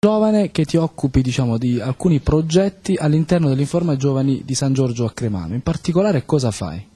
giovane che ti occupi diciamo, di alcuni progetti all'interno dell'Informa Giovani di San Giorgio a Cremano. In particolare cosa fai?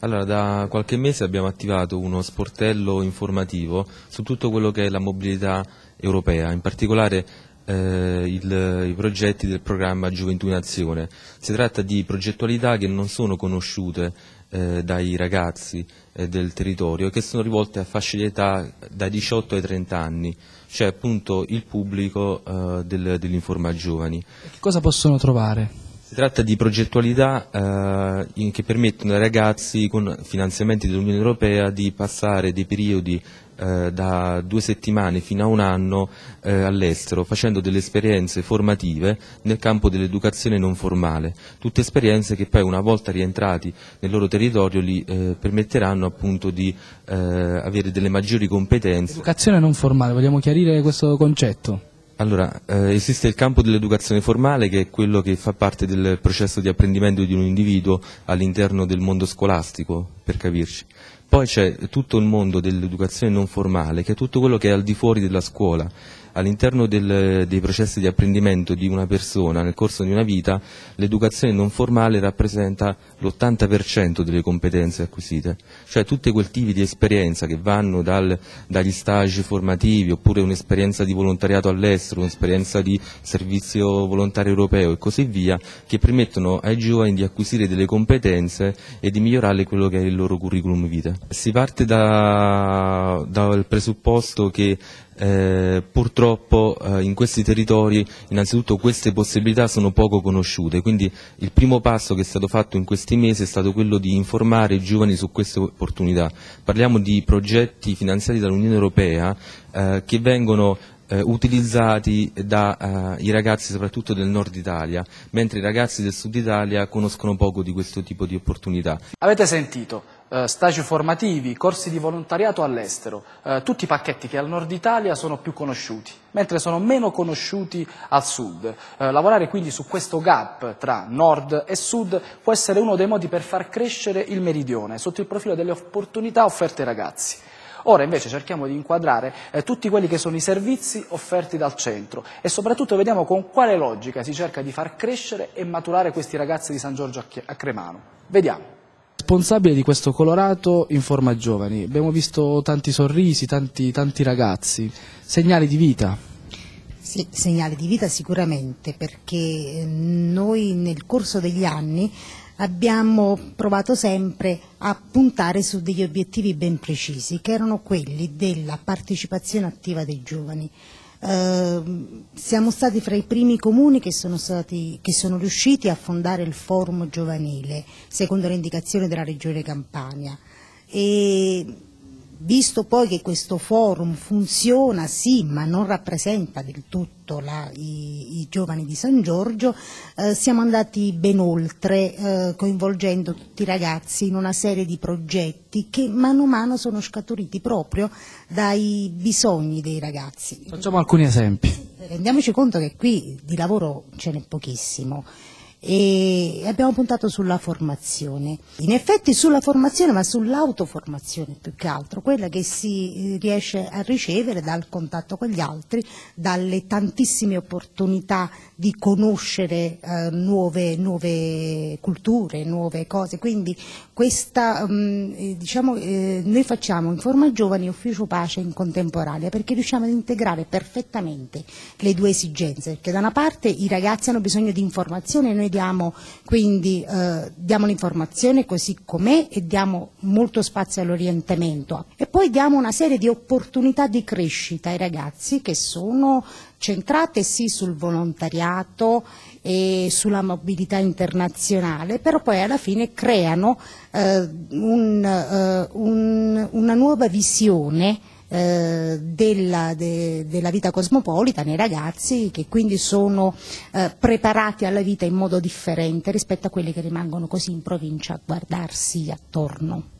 Allora, da qualche mese abbiamo attivato uno sportello informativo su tutto quello che è la mobilità europea, in particolare eh, il, i progetti del programma Gioventù in Azione. Si tratta di progettualità che non sono conosciute eh, dai ragazzi eh, del territorio e che sono rivolte a fasce di età dai 18 ai 30 anni, cioè appunto il pubblico eh, del, dell'Informa Giovani. Che cosa possono trovare? Si tratta di progettualità eh, che permettono ai ragazzi con finanziamenti dell'Unione Europea di passare dei periodi eh, da due settimane fino a un anno eh, all'estero facendo delle esperienze formative nel campo dell'educazione non formale, tutte esperienze che poi una volta rientrati nel loro territorio li eh, permetteranno appunto di eh, avere delle maggiori competenze. Educazione non formale, vogliamo chiarire questo concetto? Allora, eh, esiste il campo dell'educazione formale che è quello che fa parte del processo di apprendimento di un individuo all'interno del mondo scolastico, per capirci. Poi c'è tutto il mondo dell'educazione non formale, che è tutto quello che è al di fuori della scuola, all'interno dei processi di apprendimento di una persona nel corso di una vita, l'educazione non formale rappresenta l'80% delle competenze acquisite, cioè tutti quei tipi di esperienza che vanno dal, dagli stage formativi oppure un'esperienza di volontariato all'estero, un'esperienza di servizio volontario europeo e così via, che permettono ai giovani di acquisire delle competenze e di migliorare quello che è il loro curriculum vitae. Si parte da, dal presupposto che eh, purtroppo eh, in questi territori innanzitutto queste possibilità sono poco conosciute, quindi il primo passo che è stato fatto in questi mesi è stato quello di informare i giovani su queste opportunità. Parliamo di progetti finanziati dall'Unione Europea eh, che vengono eh, utilizzati dai eh, ragazzi soprattutto del nord Italia, mentre i ragazzi del sud Italia conoscono poco di questo tipo di opportunità. Avete sentito? eh, stagi formativi, corsi di volontariato all'estero, eh, tutti i pacchetti che al nord Italia sono più conosciuti, mentre sono meno conosciuti al sud. Eh, lavorare quindi su questo gap tra nord e sud può essere uno dei modi per far crescere il meridione sotto il profilo delle opportunità offerte ai ragazzi. Ora invece cerchiamo di inquadrare eh, tutti quelli che sono i servizi offerti dal centro e soprattutto vediamo con quale logica si cerca di far crescere e maturare questi ragazzi di San Giorgio a Cremano. Vediamo responsabile di questo Colorato in forma giovani. Abbiamo visto tanti sorrisi, tanti, tanti ragazzi, segnali di vita. Sì, segnali di vita sicuramente, perché eh, noi nel corso degli anni abbiamo provato sempre a puntare su degli obiettivi ben precisi, che erano quelli della partecipazione attiva dei giovani. Eh, siamo stati fra i primi comuni che sono, stati, che sono riusciti a fondare il forum giovanile, secondo le indicazioni della Regione Campania. E Visto poi che questo forum funziona, sì, ma non rappresenta del tutto la, i, i, giovani di San Giorgio, eh, siamo andati ben oltre, eh, coinvolgendo tutti i ragazzi in una serie di progetti che mano a mano sono scaturiti proprio dai bisogni dei ragazzi. Facciamo alcuni esempi. Rendiamoci conto che qui di lavoro ce n'è pochissimo e abbiamo puntato sulla formazione. In effetti sulla formazione ma sull'autoformazione più che altro, quella che si eh, riesce a ricevere dal contatto con gli altri, dalle tantissime opportunità di conoscere eh, nuove, nuove, culture, nuove cose. Quindi questa, mh, mm, eh, diciamo, eh, noi facciamo in forma giovane ufficio pace in contemporanea perché riusciamo ad integrare perfettamente le due esigenze, perché da una parte i ragazzi hanno bisogno di informazione e noi chiediamo quindi eh, diamo l'informazione così com'è e diamo molto spazio all'orientamento e poi diamo una serie di opportunità di crescita ai ragazzi che sono centrate sì sul volontariato e sulla mobilità internazionale, però poi alla fine creano eh, un, eh, un, una nuova visione eh, della, de, della, vita cosmopolita nei ragazzi che quindi sono eh, preparati alla vita in modo differente rispetto a quelli che rimangono così in provincia a guardarsi attorno.